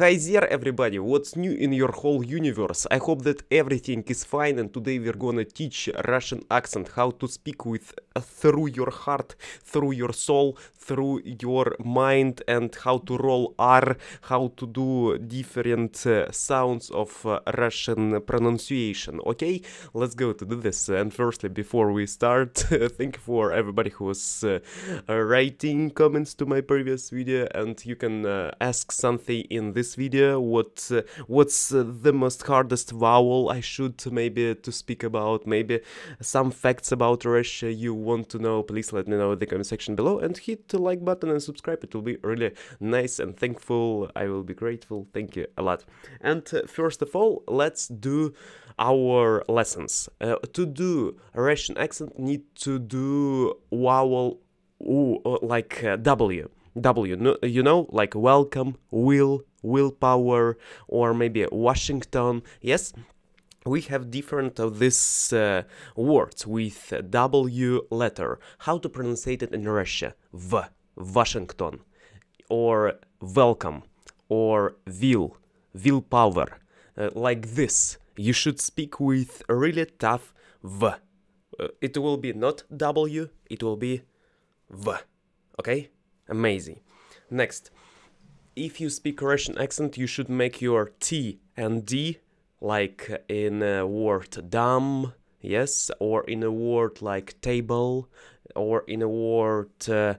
Hi there everybody, what's new in your whole universe? I hope that everything is fine and today we're gonna teach Russian accent how to speak with uh, through your heart, through your soul, through your mind and how to roll R, how to do different uh, sounds of uh, Russian pronunciation, okay? Let's go to do this and firstly before we start, thank you for everybody who was uh, writing comments to my previous video and you can uh, ask something in this this video what uh, what's uh, the most hardest vowel I should maybe to speak about maybe some facts about Russia you want to know please let me know in the comment section below and hit the like button and subscribe it will be really nice and thankful I will be grateful thank you a lot and uh, first of all let's do our lessons uh, to do a Russian accent need to do vowel ooh, like uh, W W, you know, like welcome, will, willpower or maybe Washington. Yes, we have different of these uh, words with W letter. How to pronounce it in Russia? V, Washington, or welcome, or will, willpower, uh, like this. You should speak with really tough V. Uh, it will be not W, it will be V. Okay? Amazing. Next if you speak Russian accent, you should make your T and D like in a word "dumb," yes, or in a word like table, or in a word uh,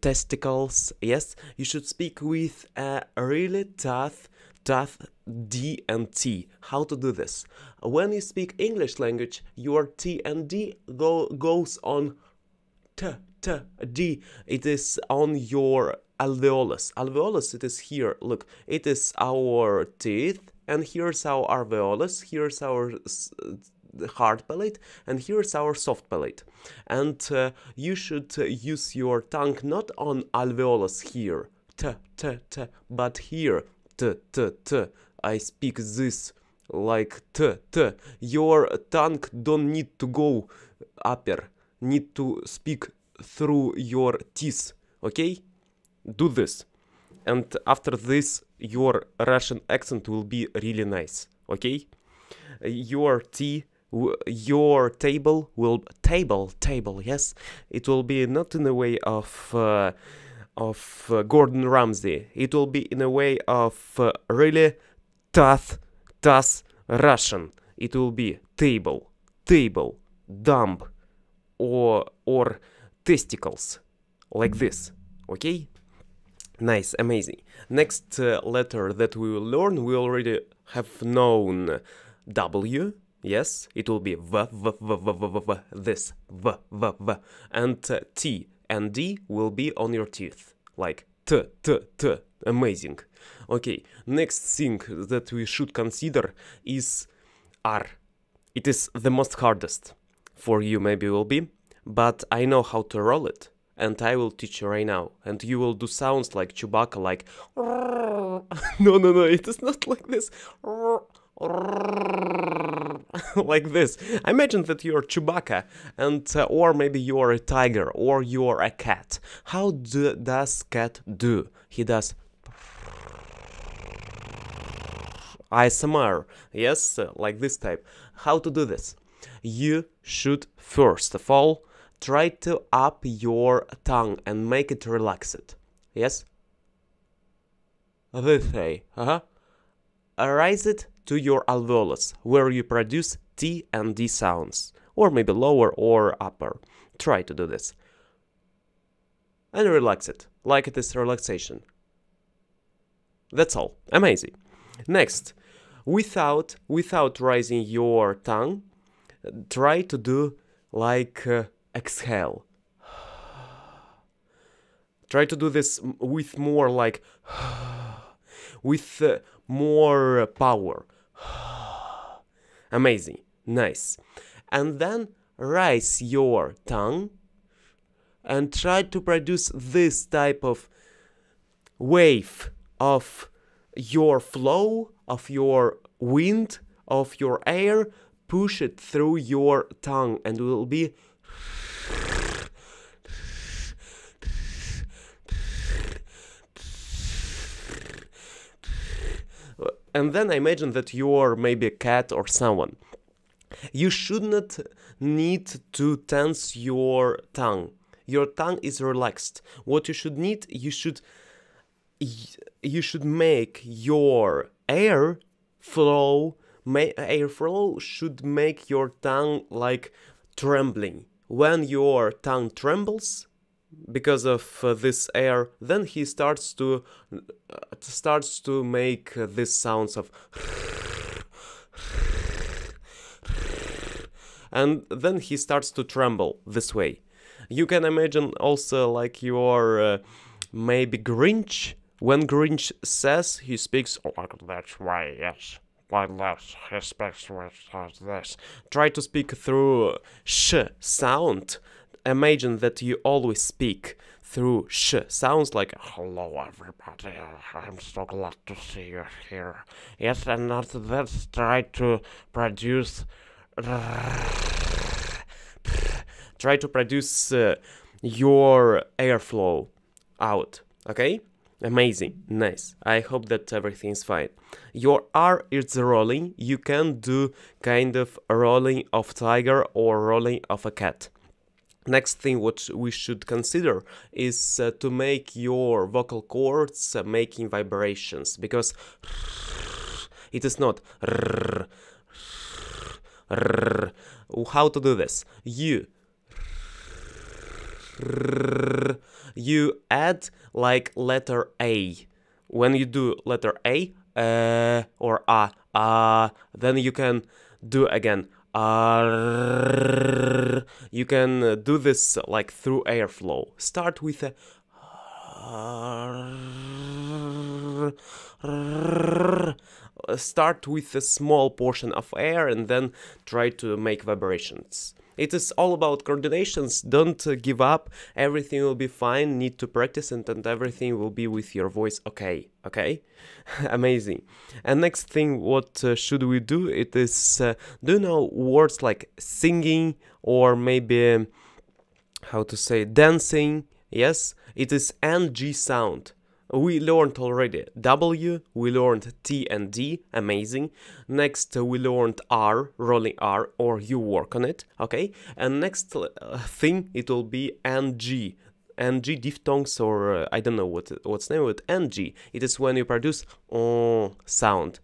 testicles, yes. You should speak with a really tough, tough D and T. How to do this? When you speak English language, your T and D go goes on T D. it is on your alveolus alveolus it is here look it is our teeth and here's our alveolus here's our uh, hard palate and here's our soft palate and uh, you should uh, use your tongue not on alveolus here t t t but here t t t i speak this like t t your tongue don't need to go upper need to speak through your teeth, okay? Do this. And after this, your Russian accent will be really nice, okay? Your tea, your table will... Table, table, yes? It will be not in the way of... Uh, of uh, Gordon Ramsay. It will be in a way of uh, really tough, tough Russian. It will be table, table, dump, or or testicles, like mm. this, okay? Nice, amazing. Next uh, letter that we will learn, we already have known W, yes, it will be V, V, V, V, V, V, v this, V, V, V, and uh, T and D will be on your teeth, like T, T, T, amazing. Okay, next thing that we should consider is R. It is the most hardest for you maybe will be but I know how to roll it, and I will teach you right now, and you will do sounds like Chewbacca, like no, no, no, it is not like this. like this. Imagine that you're Chewbacca, and uh, or maybe you are a tiger, or you are a cat. How do, does cat do? He does ISMR, yes, uh, like this type. How to do this? You should first of all try to up your tongue and make it relaxed. Yes? This way. Uh huh. Raise it to your alveolus, where you produce T and D sounds, or maybe lower or upper. Try to do this. And relax it, like this relaxation. That's all. Amazing. Next, without without raising your tongue, try to do like uh, exhale. Try to do this with more like with uh, more power. Amazing. Nice. And then raise your tongue and try to produce this type of wave of your flow, of your wind, of your air. Push it through your tongue and it will be and then I imagine that you are maybe a cat or someone. You should not need to tense your tongue. Your tongue is relaxed. What you should need, you should you should make your air flow air flow should make your tongue like trembling when your tongue trembles because of uh, this air then he starts to uh, starts to make uh, these sounds of and then he starts to tremble this way you can imagine also like you are uh, maybe grinch when grinch says he speaks like that's way yes like this he speaks like uh, this try to speak through sh sound imagine that you always speak through sh sounds like hello everybody i'm so glad to see you here yes and not let's try to produce try to produce uh, your airflow out okay amazing nice i hope that everything's fine your r is rolling you can do kind of rolling of tiger or rolling of a cat Next thing what we should consider is uh, to make your vocal cords uh, making vibrations because it is not how to do this you you add like letter a when you do letter a uh, or a uh, then you can do again you can do this like through airflow. Start with a start with a small portion of air and then try to make vibrations. It is all about coordinations. Don't uh, give up. Everything will be fine. Need to practice and, and everything will be with your voice. Okay, okay, amazing. And next thing, what uh, should we do? It is uh, do you know words like singing or maybe um, how to say dancing? Yes, it is ng sound we learned already W, we learned T and D, amazing. Next, we learned R, rolling R, or you work on it, okay? And next uh, thing, it will be NG, NG diphthongs or uh, I don't know what what's name with NG. It is when you produce on uh, sound.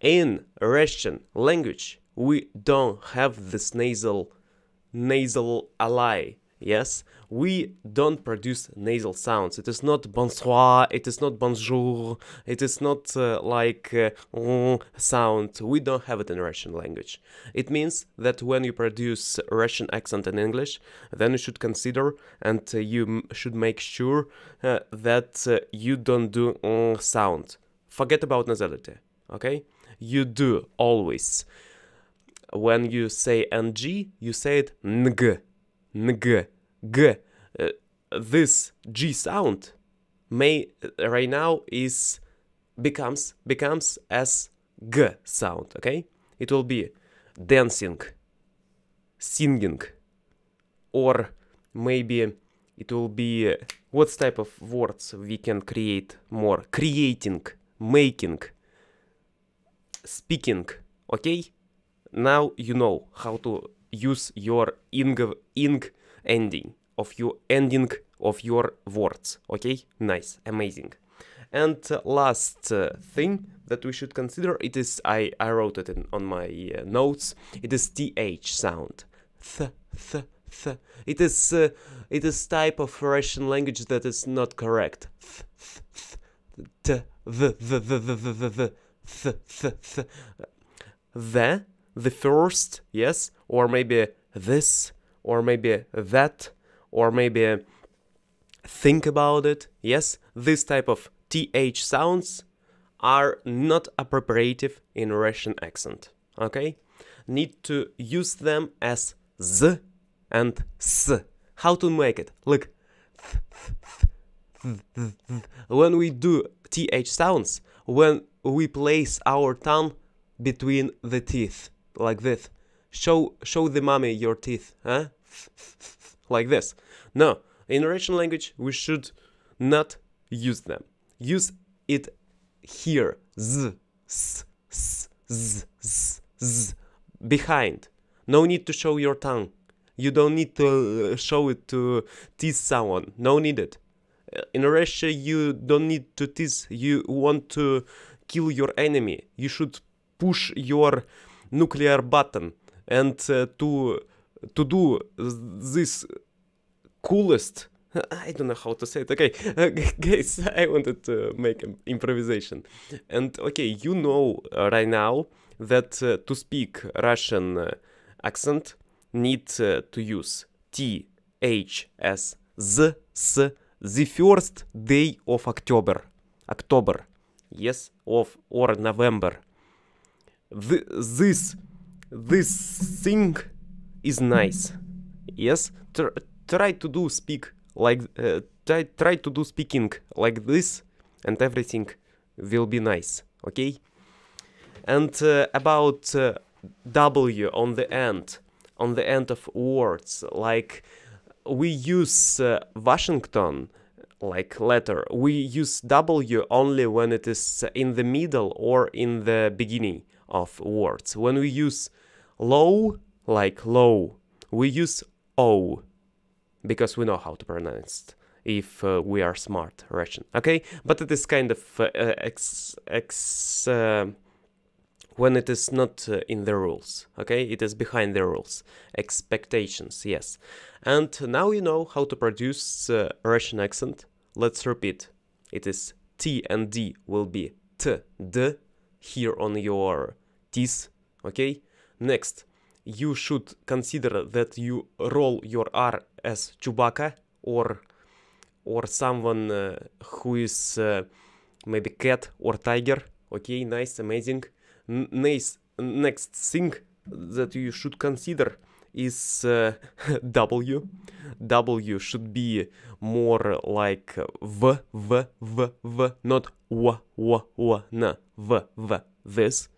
In Russian language, we don't have this nasal nasal ally. Yes, we don't produce nasal sounds. It is not bonsoir, it is not bonjour, it is not uh, like uh, mm, sound. We don't have it in Russian language. It means that when you produce Russian accent in English, then you should consider and uh, you should make sure uh, that uh, you don't do mm, sound. Forget about nasality, okay? You do always. When you say ng, you say it ng, ng g. Uh, this g sound may uh, right now is becomes becomes as g sound. Okay, it will be dancing, singing, or maybe it will be uh, what type of words we can create more creating making speaking okay now you know how to use your ing ing ending of your ending of your words okay nice amazing and uh, last uh, thing that we should consider it is i i wrote it in, on my uh, notes it is th sound th th th it is uh, it is type of russian language that is not correct th th th t the the the the the the the th th th the the first yes or maybe this or maybe that, or maybe think about it. Yes, this type of th sounds are not appropriative in Russian accent. Okay? Need to use them as z and s. How to make it? Look. When we do th sounds, when we place our tongue between the teeth, like this show show the mummy your teeth, huh? like this. No, in Russian language we should not use them. Use it here, z, s, s, z, z, z, behind. No need to show your tongue. You don't need to uh, show it to tease someone. No need it. Uh, in Russia, you don't need to tease. You want to kill your enemy. You should push your nuclear button and uh, to to do this coolest I don't know how to say it. Okay, uh, guys, I wanted to make an improvisation. And okay, you know uh, right now that uh, to speak Russian uh, accent need uh, to use T H S Z S the first day of October. October. Yes, of or November. The, this this thing is nice. Yes, Tr try to do speak like uh, try, try to do speaking like this and everything will be nice, okay? And uh, about uh, W on the end, on the end of words, like we use uh, Washington like letter. We use W only when it is in the middle or in the beginning of words. When we use Low, like low, we use O because we know how to pronounce it if uh, we are smart Russian, okay? But it is kind of uh, ex, ex uh, when it is not uh, in the rules, okay? It is behind the rules, expectations, yes. And now you know how to produce uh, Russian accent. Let's repeat. It is T and D will be T, D here on your T's, okay? Next, you should consider that you roll your R as Chewbacca or or someone uh, who is uh, maybe cat or tiger. Okay, nice, amazing. N nice. Next thing that you should consider is uh, W. W should be more like V, V, V, V, not V. this.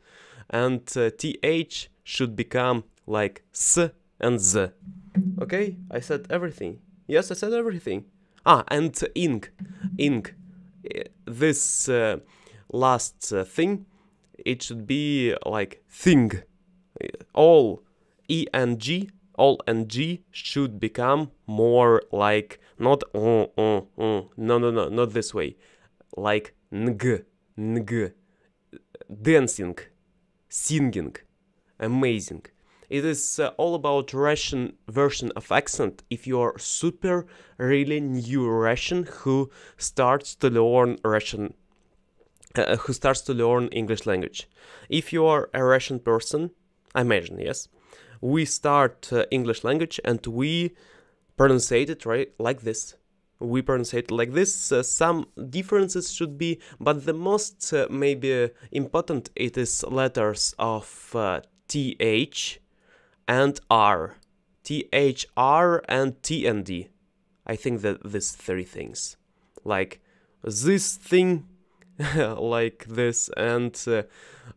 And TH uh, should become like s and z. Okay, I said everything. Yes, I said everything. Ah, and ink. Ink. Eh, this uh, last uh, thing, it should be like thing. All E and G, all and G should become more like not uh, uh, uh. no no no not this way like ng ng dancing singing amazing. It is uh, all about Russian version of accent if you are super really new Russian who starts to learn Russian uh, who starts to learn English language. If you are a Russian person, I imagine, yes. We start uh, English language and we pronounce it right like this. We pronounce it like this. Uh, some differences should be, but the most uh, maybe important it is letters of uh, th and r r and and d i think that these three things like this thing like this and uh,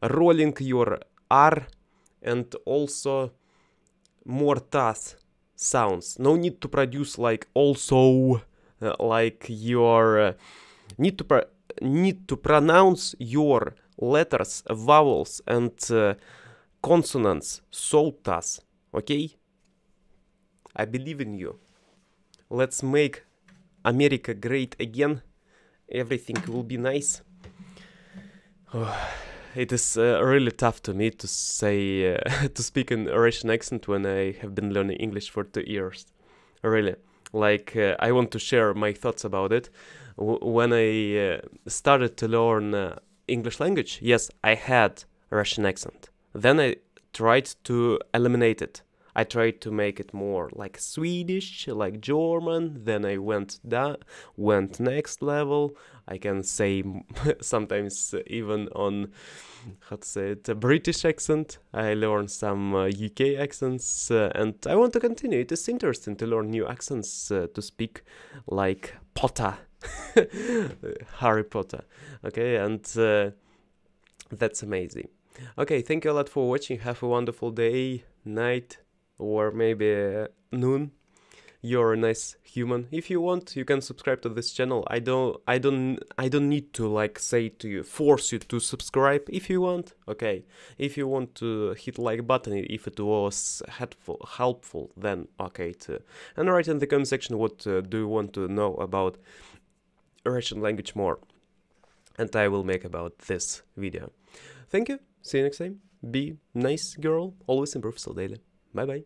rolling your r and also more tas sounds no need to produce like also uh, like your uh, need to need to pronounce your letters vowels and uh, consonants, soltas, okay? I believe in you. Let's make America great again. Everything will be nice. Oh, it is uh, really tough to me to say uh, to speak in Russian accent when I have been learning English for two years. Really, like uh, I want to share my thoughts about it. W when I uh, started to learn uh, English language, yes, I had Russian accent. Then I tried to eliminate it. I tried to make it more like Swedish, like German. Then I went da went next level. I can say sometimes even on how to say it a British accent. I learned some uh, UK accents, uh, and I want to continue. It is interesting to learn new accents uh, to speak like Potter, Harry Potter. Okay, and uh, that's amazing. Okay, thank you a lot for watching. Have a wonderful day, night, or maybe uh, noon. You're a nice human. If you want, you can subscribe to this channel. I don't I don't I don't need to like say to you force you to subscribe if you want. Okay. If you want to hit like button if it was helpful helpful then okay too. And write in the comment section what uh, do you want to know about Russian language more. And I will make about this video. Thank you. See you next time. Be nice girl, always improve so daily. Bye bye.